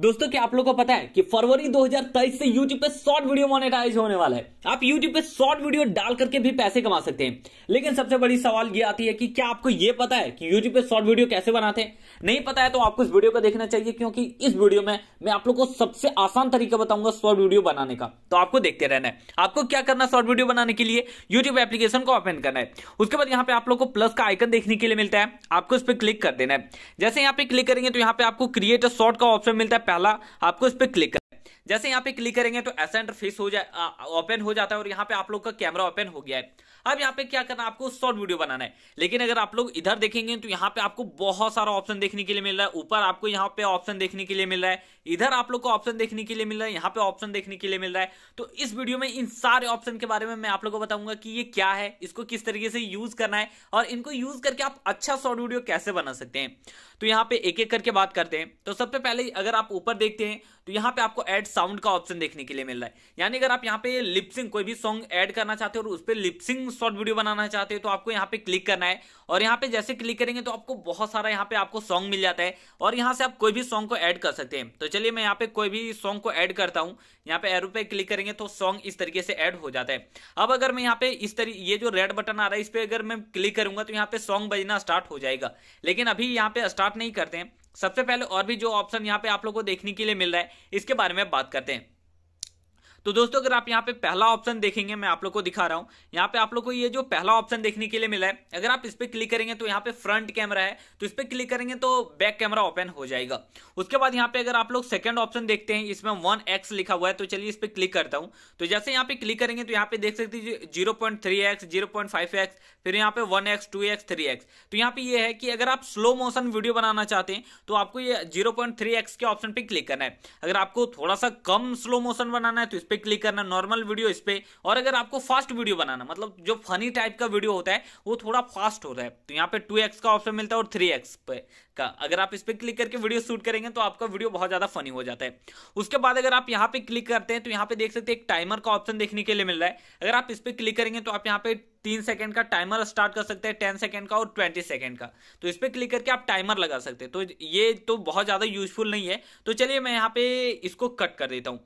दोस्तों क्या आप लोगों को पता है कि फरवरी 2023 से यूट्यूब पे शॉर्ट वीडियो मोनेटाइज होने वाला है आप यूट्यूब पे शॉर्ट वीडियो डाल करके भी पैसे कमा सकते हैं लेकिन सबसे बड़ी सवाल ये आती है कि क्या आपको ये पता है कि यूट्यूब पे शॉर्ट वीडियो कैसे बनाते हैं नहीं पता है तो आपको इस वीडियो को देखना चाहिए क्योंकि इस वीडियो में मैं आप लोग को सबसे आसान तरीका बताऊंगा शॉर्ट वीडियो बनाने का तो आपको देखते रहना है आपको क्या करना शॉर्ट वीडियो बनाने के लिए यूट्यूब एप्लीकेशन को ओपन करना है उसके बाद यहाँ पे आप लोग को प्लस का आइकन देखने के लिए मिलता है आपको इस पर क्लिक कर देना है जैसे यहाँ पे क्लिक करेंगे तो यहाँ पे आपको क्रिएट अ शॉर्ट का ऑप्शन मिलता है पहला आपको इस पर क्लिक जैसे यहाँ पे क्लिक करेंगे तो ऐसा इंटरफेस हो जाए ओपन हो जाता है और यहाँ पे आप लोग का कैमरा ओपन हो गया है अब यहाँ पे क्या करना आपको शॉर्ट वीडियो बनाना है लेकिन अगर आप लोग इधर देखेंगे तो यहाँ पे आपको बहुत सारा ऑप्शन देखने के लिए मिल रहा है ऊपर आपको यहाँ पे ऑप्शन देखने के लिए मिल रहा है इधर आप लोग को ऑप्शन देखने के लिए मिल रहा है यहाँ पे ऑप्शन देखने के लिए मिल रहा है तो इस वीडियो में इन सारे ऑप्शन के बारे में मैं आप लोग को बताऊंगा कि ये क्या है इसको किस तरीके से यूज करना है और इनको यूज करके आप अच्छा शॉर्ट वीडियो कैसे बना सकते हैं तो यहाँ पे एक एक करके बात करते हैं तो सबसे पहले अगर आप ऊपर देखते हैं तो यहाँ पे आपको एड्स साउंड का ऑप्शन देखने के लिए मिल रहा है यानी अगर आप यहाँ पे लिपसिंग कोई भी सॉन्ग ऐड करना चाहते हो और उस पर लिपसिंग शॉर्ट वीडियो बनाना चाहते हो तो आपको यहाँ पे क्लिक करना है और यहाँ पे जैसे क्लिक करेंगे तो आपको बहुत सारा यहाँ पे आपको सॉन्ग मिल जाता है और यहाँ से आप कोई भी सॉन्ग को ऐड कर सकते हैं तो चलिए मैं यहाँ पे कोई भी सॉन्ग को ऐड करता हूँ यहाँ पे एरो पे क्लिक करेंगे तो सॉन्ग इस तरीके से ऐड हो जाता है अब अगर मैं यहाँ पे इस तरीके ये जो रेड बटन आ रहा है इस पर अगर मैं क्लिक करूंगा तो यहाँ पे सॉन्ग बजना स्टार्ट हो जाएगा लेकिन अभी यहाँ पे स्टार्ट नहीं करते हैं सबसे पहले और भी जो ऑप्शन यहाँ पे आप लोग को देखने के लिए मिल रहा है इसके बारे में बात करते हैं तो दोस्तों अगर आप यहाँ पे पहला ऑप्शन देखेंगे मैं आप लोग को दिखा रहा हूँ यहाँ पे आप लोग को ये जो पहला ऑप्शन देखने के लिए मिला है अगर आप इस पर क्लिक करेंगे तो यहाँ पे फ्रंट कैमरा है तो इस पर क्लिक करेंगे तो बैक कैमरा ओपन हो जाएगा उसके बाद यहाँ पे अगर आप लोग सेकंड ऑप्शन देखते हैं इसमें वन एक्स लिखा हुआ है तो चलिए इस पर क्लिक करता हूँ तो जैसे यहाँ पे क्लिक करेंगे तो यहाँ पे देख सकते zero point three x zero point five x फिर यहाँ पे one x two x three x तो यहाँ पे ये है कि अगर आप स्लो मोशन वीडियो बनाना चाहते हैं तो आपको ये जीरो पॉइंट थ्री एक्स के ऑप्शन पे क्लिक करना है अगर आपको थोड़ा सा कम स्लो मोशन बनाना है तो इस पे क्लिक करना नॉर्मल वीडियो इस पे और अगर आपको फास्ट वीडियो बनाना मतलब जो फनी टाइप का वीडियो होता है वो थोड़ा फास्ट होता है तो यहाँ पे टू का ऑप्शन मिलता है और थ्री पे का अगर आप इस पर क्लिक करके वीडियो शूट करेंगे तो आपका वीडियो बहुत ज्यादा फनी हो जाता है उसके बाद अगर आप यहाँ पे क्लिक करते हैं तो यहाँ पे देख सकते हैं एक टाइमर का ऑप्शन देखने के लिए मिल रहा है अगर आप इस पर क्लिक करेंगे तो आप यहाँ पे तीन सेकंड का टाइमर स्टार्ट कर सकते हैं टेन सेकंड का और ट्वेंटी सेकंड का तो इस पर क्लिक करके आप टाइमर लगा सकते हैं तो ये तो बहुत ज़्यादा यूजफुल नहीं है तो चलिए मैं यहाँ पे इसको कट कर देता हूँ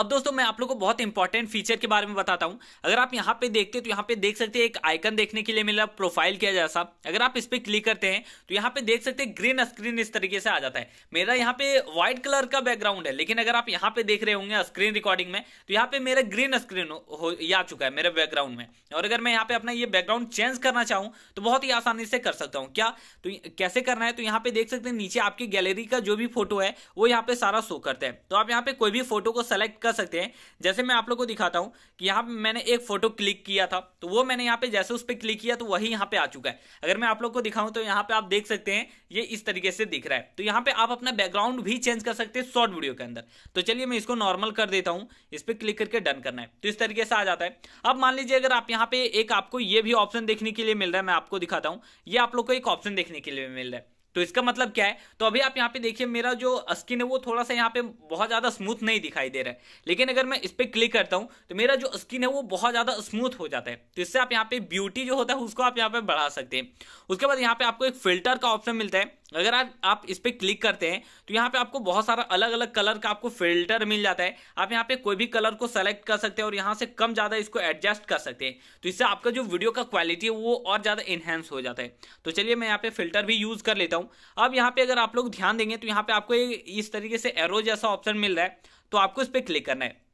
अब दोस्तों मैं आप लोग को बहुत इंपॉर्टेंट फीचर के बारे में बताता हूँ अगर आप यहाँ पे देखते तो यहाँ पे देख सकते हैं एक आइकन देखने के लिए मिला प्रोफाइल किया जैसा अगर आप इस पर क्लिक करते हैं तो यहाँ पे देख सकते हैं ग्रीन स्क्रीन इस तरीके से आ जाता है मेरा यहाँ पे व्हाइट कलर का बैकग्राउंड है लेकिन अगर आप यहाँ पे देख रहे होंगे स्क्रीन रिकॉर्डिंग में तो यहाँ पे मेरा ग्रीन स्क्रीन हो, या आ चुका है मेरे बैकग्राउंड में और अगर मैं यहाँ पे अपना ये बैकग्राउंड चेंज करना चाहूँ तो बहुत ही आसानी से कर सकता हूँ क्या तो कैसे करना है तो यहाँ पे देख सकते हैं नीचे आपकी गैलरी का जो भी फोटो है वो यहाँ पे सारा शो करते हैं तो आप यहाँ पे कोई भी फोटो को सेलेक्ट कर सकते हैं जैसे मैं आप लोग को दिखाता हूँ कि यहाँ पे मैंने एक फोटो क्लिक किया था तो वो मैंने यहाँ पे जैसे उस पर क्लिक किया तो वही यहाँ पे आ चुका है अगर मैं आप लोग को दिखाऊं तो यहाँ पे आप देख सकते हैं ये इस तरीके से दिख रहा है तो यहाँ पे आप अपना बैकग्राउंड भी चेंज कर सकते हैं शॉर्ट वीडियो के अंदर तो चलिए मैं इसको नॉर्मल कर देता हूँ इस पर क्लिक करके डन करना है तो इस तरीके से आ जाता है अब मान लीजिए अगर आप यहाँ पे एक आप आपको ये भी ऑप्शन देखने के लिए मिल रहा है मैं आपको दिखाता हूँ ये आप लोग को एक ऑप्शन देखने के लिए मिल रहा है तो इसका मतलब क्या है तो अभी आप यहाँ पे देखिए मेरा जो स्किन है वो थोड़ा सा यहाँ पे बहुत ज़्यादा स्मूथ नहीं दिखाई दे रहा है लेकिन अगर मैं इस पर क्लिक करता हूँ तो मेरा जो स्किन है वो बहुत ज़्यादा स्मूथ हो जाता है तो इससे आप यहाँ पे ब्यूटी जो होता है उसको आप यहाँ पे बढ़ा सकते हैं उसके बाद यहाँ पे आपको एक फिल्टर का ऑप्शन मिलता है अगर आप आप इस पर क्लिक करते हैं तो यहाँ पे आपको बहुत सारा अलग अलग कलर का आपको फिल्टर मिल जाता है आप यहाँ पे कोई भी कलर को सेलेक्ट कर सकते हैं और यहाँ से कम ज़्यादा इसको एडजस्ट कर सकते हैं तो इससे आपका जो वीडियो का क्वालिटी है वो और ज़्यादा इन्हेंस हो जाता है तो चलिए मैं यहाँ पे फिल्टर भी यूज़ कर लेता हूँ अब यहाँ पे अगर आप लोग ध्यान देंगे तो यहाँ पर आपको इस तरीके से एरो जैसा ऑप्शन मिल रहा है तो आपको इस पर क्लिक करना है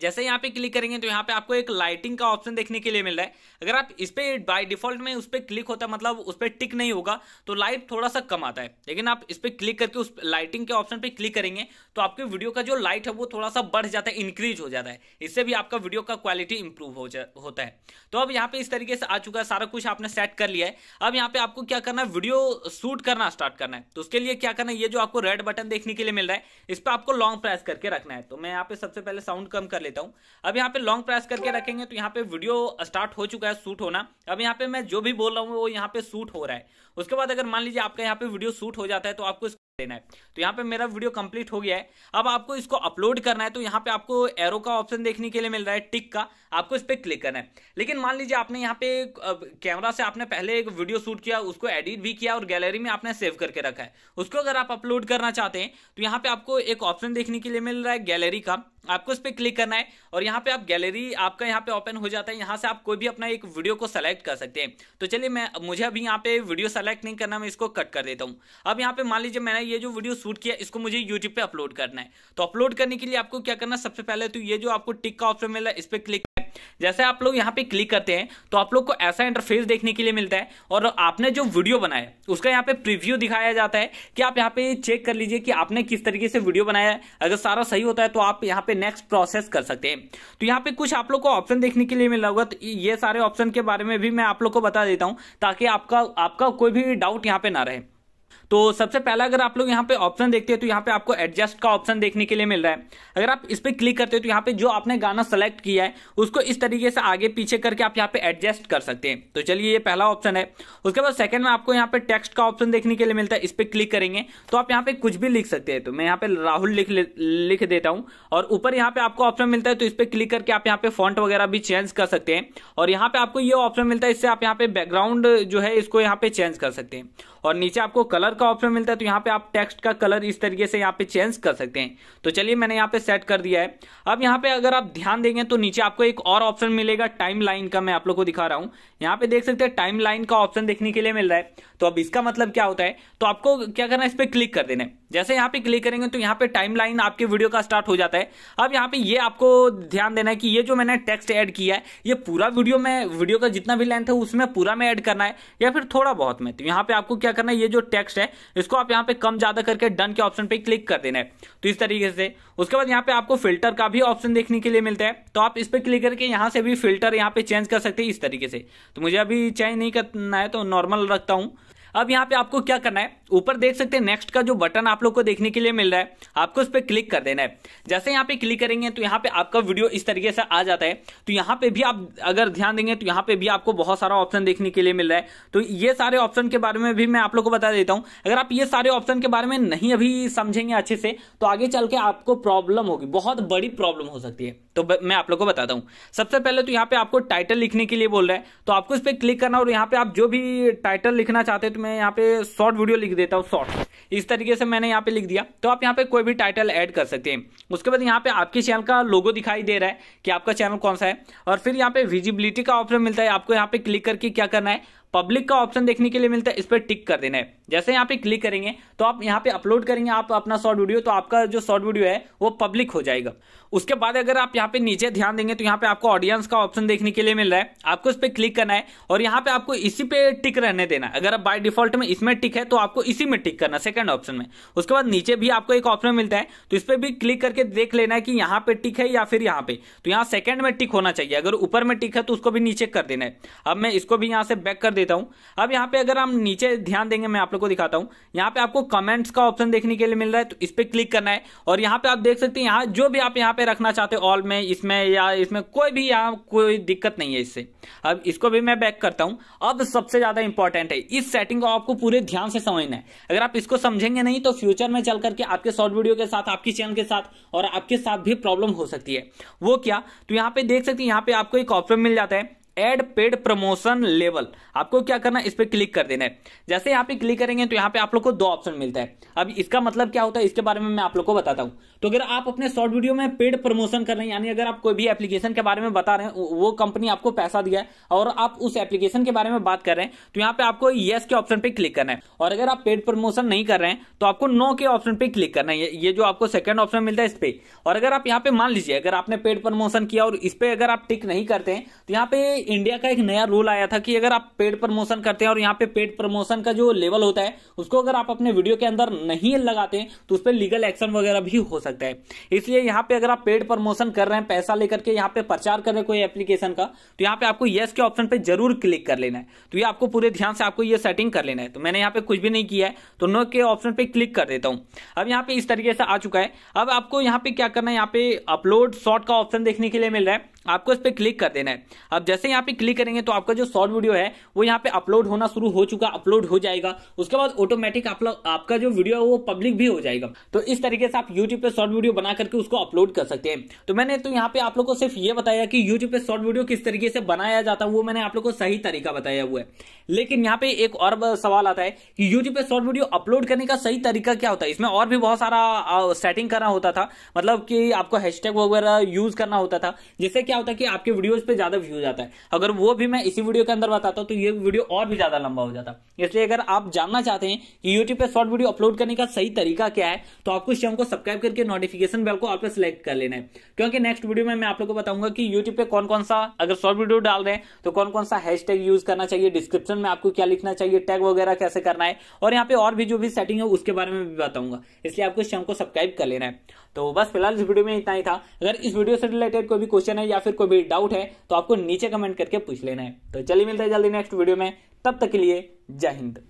जैसे यहाँ पे क्लिक करेंगे तो यहाँ पे आपको एक लाइटिंग का ऑप्शन देखने के लिए मिल रहा है अगर आप इस पर बाई डिफॉल्ट में उस पर क्लिक होता है मतलब उस पर टिक नहीं होगा तो लाइट थोड़ा सा कम आता है लेकिन आप इस पर क्लिक करके उस लाइटिंग के ऑप्शन पे क्लिक करेंगे तो आपके वीडियो का जो लाइट है वो थोड़ा सा बढ़ जाता है इंक्रीज हो जाता है इससे भी आपका वीडियो का क्वालिटी इंप्रूव हो होता है तो अब यहाँ पे इस तरीके से आ चुका है सारा कुछ आपने सेट कर लिया है अब यहाँ पे आपको क्या करना है वीडियो शूट करना स्टार्ट करना है तो उसके लिए क्या करना है ये जो आपको रेड बटन देखने के लिए मिल रहा है इस पर आपको लॉन्ग प्रेस करके रखना है तो मैं यहाँ पे सबसे पहले साउंड कम कर कर लेता हूँ अब यहाँ पे लॉन्ग प्रेस करके रखेंगे तो यहाँ पे वीडियो स्टार्ट हो चुका है सूट होना अब यहाँ पे मैं जो भी बोल रहा हूँ वो यहाँ पे सूट हो रहा है उसके बाद अगर मान लीजिए आपका यहाँ पे वीडियो सूट हो जाता है तो आपको देना है तो यहाँ पे मेरा वीडियो कंप्लीट हो गया है अब आपको इसको अपलोड करना है तो यहाँ पे आपको एरो का ऑप्शन देखने के लिए मिल रहा है टिक का आपको इस पर क्लिक करना है लेकिन मान लीजिए आपने यहाँ पे कैमरा से आपने पहले एक वीडियो शूट किया उसको एडिट भी किया और गैलरी में आपने सेव करके रखा है उसको अगर आप अपलोड करना चाहते हैं तो यहाँ पे आपको एक ऑप्शन देखने के लिए मिल रहा है गैलरी का आपको इस पर क्लिक करना है और यहाँ पे आप गैलरी आपका यहाँ पे ओपन हो जाता है यहाँ से आप कोई भी अपना एक वीडियो को सेलेक्ट कर सकते हैं तो चलिए मैं मुझे अभी यहाँ पे वीडियो सेलेक्ट नहीं करना मैं इसको कट कर देता हूँ अब यहाँ पे मान लीजिए मैंने ये जो वीडियो शूट किया इसको मुझे यूट्यूब पे अपलोड करना है तो अपलोड करने के लिए आपको क्या करना सबसे पहले तो ये जो आपको टिक का ऑप्शन मिला इस पर क्लिक जैसे आप लोग यहाँ पे क्लिक करते हैं तो आप लोग को ऐसा इंटरफेस देखने के लिए मिलता है और आपने जो वीडियो बनाया उसका यहाँ पे प्रिव्यू दिखाया जाता है कि आप यहाँ पे चेक कर लीजिए कि आपने किस तरीके से वीडियो बनाया है अगर सारा सही होता है तो आप यहाँ पे नेक्स्ट प्रोसेस कर सकते हैं तो यहाँ पे कुछ आप लोग को ऑप्शन देखने के लिए मिला होगा तो ये सारे ऑप्शन के बारे में भी मैं आप लोग को बता देता हूँ ताकि आपका आपका कोई भी डाउट यहाँ पे ना रहे तो सबसे पहला अगर आप लोग यहाँ पे ऑप्शन देखते हैं तो यहाँ पे आपको एडजस्ट का ऑप्शन देखने के लिए मिल रहा है अगर आप इस पर क्लिक करते हो तो यहाँ पे जो आपने गाना सेलेक्ट किया है उसको इस तरीके से आगे पीछे करके आप यहाँ पे एडजस्ट कर सकते हैं तो चलिए ये पहला ऑप्शन है उसके बाद सेकंड में आपको यहाँ पे टेक्स्ट का ऑप्शन देखने के लिए मिलता है इस पर क्लिक करेंगे तो आप यहाँ पे कुछ भी लिख सकते हैं तो मैं यहाँ पे राहुल लिख लिख देता हूँ और ऊपर यहाँ पे आपको ऑप्शन मिलता है तो इस पर क्लिक करके आप यहाँ पे फॉन्ट वगैरह भी चेंज कर सकते हैं और यहाँ पे आपको ये ऑप्शन मिलता है इससे आप यहाँ पे बैकग्राउंड जो है इसको यहाँ पे चेंज कर सकते हैं और नीचे आपको कलर का ऑप्शन मिलता है तो यहाँ पे आप टेक्स्ट का कलर इस तरीके से यहाँ पे चेंज कर सकते हैं तो चलिए मैंने यहाँ पे सेट कर दिया है अब यहाँ पे अगर आप ध्यान देंगे तो नीचे आपको एक और ऑप्शन मिलेगा टाइम लाइन का मैं आप लोग को दिखा रहा हूँ यहाँ पे देख सकते हैं टाइम लाइन का ऑप्शन देखने के लिए मिल रहा है तो अब इसका मतलब क्या होता है तो आपको क्या करना है इस पर क्लिक कर देना है जैसे यहाँ पे क्लिक करेंगे तो यहाँ पे टाइम लाइन आपके वीडियो का स्टार्ट हो जाता है अब यहाँ पे ये आपको ध्यान देना है कि ये जो मैंने टेक्स्ट ऐड किया है ये पूरा वीडियो में वीडियो का जितना भी लेंथ है उसमें पूरा में ऐड करना है या फिर थोड़ा बहुत में तो यहाँ पे आपको क्या करना है ये जो टेक्स्ट है इसको आप यहाँ पे कम ज्यादा करके डन के ऑप्शन पे क्लिक कर देना है तो इस तरीके से उसके बाद यहाँ पे आपको फिल्टर का भी ऑप्शन देखने के लिए मिलता है तो आप इस पर क्लिक करके यहाँ से भी फिल्टर यहाँ पे चेंज कर सकते हैं इस तरीके से तो मुझे अभी चेंज नहीं करना है तो नॉर्मल रखता हूँ अब यहाँ पे आपको क्या करना है ऊपर देख सकते हैं नेक्स्ट का जो बटन आप लोग को देखने के लिए मिल रहा है आपको उस पर क्लिक कर देना है जैसे यहाँ पे क्लिक करेंगे तो यहाँ पे आपका वीडियो इस तरीके से आ जाता है तो यहाँ पे भी आप अगर ध्यान देंगे तो यहाँ पे भी आपको बहुत सारा ऑप्शन देखने के लिए मिल रहा है तो ये सारे ऑप्शन के बारे में भी मैं आप लोग को बता देता हूँ अगर आप ये सारे ऑप्शन के बारे में नहीं अभी समझेंगे अच्छे से तो आगे चल के आपको प्रॉब्लम होगी बहुत बड़ी प्रॉब्लम हो सकती है तो मैं आप लोग को बताता हूँ सबसे पहले तो यहाँ पे आपको टाइटल लिखने के लिए बोल रहा है तो आपको इस पर क्लिक करना और यहाँ पे आप जो भी टाइटल लिखना चाहते हैं तो मैं यहाँ पे शॉर्ट वीडियो लिख देता हूँ शॉर्ट इस तरीके से मैंने यहाँ पे लिख दिया तो आप यहाँ पे कोई भी टाइटल ऐड कर सकते हैं उसके बाद यहाँ पे आपके चैनल का लोगो दिखाई दे रहा है कि आपका चैनल कौन सा है और फिर यहाँ पे विजिबिलिटी का ऑप्शन मिलता है आपको यहाँ पे क्लिक करके क्या करना है पब्लिक का ऑप्शन देखने के लिए मिलता है इस पर टिक कर देना है जैसे यहाँ पे क्लिक करेंगे तो आप यहाँ पे अपलोड करेंगे आप अपना शॉर्ट वीडियो तो आपका जो शॉर्ट वीडियो है वो पब्लिक हो जाएगा उसके बाद अगर आप यहाँ पे नीचे ध्यान देंगे तो यहाँ पे आपको ऑडियंस का ऑप्शन देखने के लिए मिल रहा है आपको इस पर क्लिक करना है और यहाँ पे आपको इसी पे टिक रहने देना है अगर आप बाय डिफॉल्ट में इसमें टिक है तो आपको इसी में टिक करना सेकंड ऑप्शन में उसके बाद नीचे भी आपको एक ऑप्शन मिलता है तो इस पर भी क्लिक करके देख लेना है कि यहाँ पे टिक है या फिर यहाँ पे तो यहाँ सेकंड में टिक होना चाहिए अगर ऊपर में टिक है तो उसको भी नीचे कर देना है अब मैं इसको भी यहाँ से बैक कर देता हूं अब यहां पे अगर हम नीचे ध्यान देंगे मैं आप लोग को दिखाता हूं यहां पे आपको कमेंट्स का ऑप्शन देखने के लिए मिल रहा है तो इस पर क्लिक करना है और यहां पे आप देख सकते हैं यहां जो भी आप यहां पे रखना चाहते हो ऑल में इसमें या इसमें कोई भी यहां कोई दिक्कत नहीं है इससे अब इसको भी मैं बैक करता हूं अब सबसे ज्यादा इंपॉर्टेंट है इस सेटिंग को आपको पूरे ध्यान से समझना है अगर आप इसको समझेंगे नहीं तो फ्यूचर में चल करके आपके शॉर्ट वीडियो के साथ आपके चैनल के साथ और आपके साथ भी प्रॉब्लम हो सकती है वो क्या तो यहां पर देख सकते हैं यहां पर आपको एक ऑप्शन मिल जाता है एड पेड प्रमोशन लेवल आपको क्या करना है इस पर क्लिक कर देना है जैसे यहाँ पे क्लिक करेंगे तो यहाँ पे आप लोग को दो ऑप्शन मिलता है अब इसका मतलब क्या होता है इसके बारे में मैं आप लोग को बताता हूँ तो अगर आप अपने शॉर्ट वीडियो में पेड प्रमोशन कर रहे हैं यानी अगर आप कोई भी एप्लीकेशन के बारे में बता रहे हैं वो कंपनी आपको पैसा दिया है और आप उस एप्लीकेशन के बारे में बात कर रहे हैं तो यहाँ पे आपको येस के ऑप्शन पे क्लिक करना है और अगर आप पेड प्रमोशन नहीं कर रहे हैं तो आपको नो के ऑप्शन पे क्लिक करना है ये जो आपको सेकंड ऑप्शन मिलता है इस पे और अगर आप यहाँ पे मान लीजिए अगर आपने पेड प्रमोशन किया और इस पे अगर आप टिक नहीं करते हैं तो यहाँ पे इंडिया का एक नया रूल आया था कि अगर आप पेड प्रमोशन करते हैं और यहाँ पे पेड प्रमोशन का जो लेवल होता है उसको अगर आप अपने वीडियो के अंदर नहीं लगाते हैं तो उस पर लीगल एक्शन वगैरह भी हो सकता है इसलिए यहाँ पे अगर आप पेड प्रमोशन कर रहे हैं पैसा लेकर के यहाँ पे प्रचार कर रहे हैं कोई एप्लीकेशन का तो यहाँ पे आपको येस के ऑप्शन पे जरूर क्लिक कर लेना है तो ये आपको पूरे ध्यान से आपको ये सेटिंग कर लेना है तो मैंने यहाँ पे कुछ भी नहीं किया है तो नो के ऑप्शन पे क्लिक कर देता हूँ अब यहाँ पे इस तरीके से आ चुका है अब आपको यहाँ पे क्या करना है यहाँ पे अपलोड शॉर्ट का ऑप्शन देखने के लिए मिल रहा है आपको इस पर क्लिक कर देना है अब जैसे यहाँ पे क्लिक करेंगे तो आपका जो शॉर्ट वीडियो है वो यहाँ पे अपलोड होना शुरू हो चुका अपलोड हो जाएगा उसके बाद ऑटोमेटिक आपका जो वीडियो है वो पब्लिक भी हो जाएगा तो इस तरीके से आप YouTube पे शॉर्ट वीडियो बना करके उसको अपलोड कर सकते हैं तो मैंने तो यहाँ पे आप लोग को सिर्फ ये बताया कि यूट्यूब पे शॉर्ट वीडियो किस तरीके से बनाया जाता है वो मैंने आप लोग को सही तरीका बताया हुआ है लेकिन यहाँ पे एक और सवाल आता है कि यूट्यूब पे शॉर्ट वीडियो अपलोड करने का सही तरीका क्या होता है इसमें और भी बहुत सारा सेटिंग करना होता था मतलब कि आपको हैशटैग वगैरह यूज करना होता था जिससे क्या होता है कि आपके वीडियोज पे ज्यादा व्यूज आता है अगर वो भी मैं इसी वीडियो के अंदर बताता हूँ तो ये वीडियो और भी ज्यादा लंबा हो जाता इसलिए अगर आप जानना चाहते हैं कि यूट्यूब पे शॉर्ट वीडियो अपलोड करने का सही तरीका क्या है तो आपको इस चैनल को सब्सक्राइब करके नोटिफिकेशन बेल को आप सिलेक्ट कर लेना है क्योंकि नेक्स्ट वीडियो में मैं आप लोग को बताऊंगा कि यूट्यूब पे कौन कौन सा अगर शॉर्ट वीडियो डाल रहे हैं तो कौन कौन सा हैश यूज करना चाहिए डिस्क्रिप्शन में आपको क्या लिखना चाहिए टैग वगैरह कैसे करना है और यहाँ पे और भी जो भी सेटिंग है उसके बारे में भी बताऊंगा इसलिए आपको इस चैनल को सब्सक्राइब कर लेना है तो बस फिलहाल इस वीडियो में इतना ही था अगर इस वीडियो से रिलेटेड कोई भी क्वेश्चन है या फिर कोई भी डाउट है तो आपको नीचे कमेंट करके पूछ लेना है तो चलिए मिलते हैं जल्दी नेक्स्ट वीडियो में तब तक के लिए जय हिंद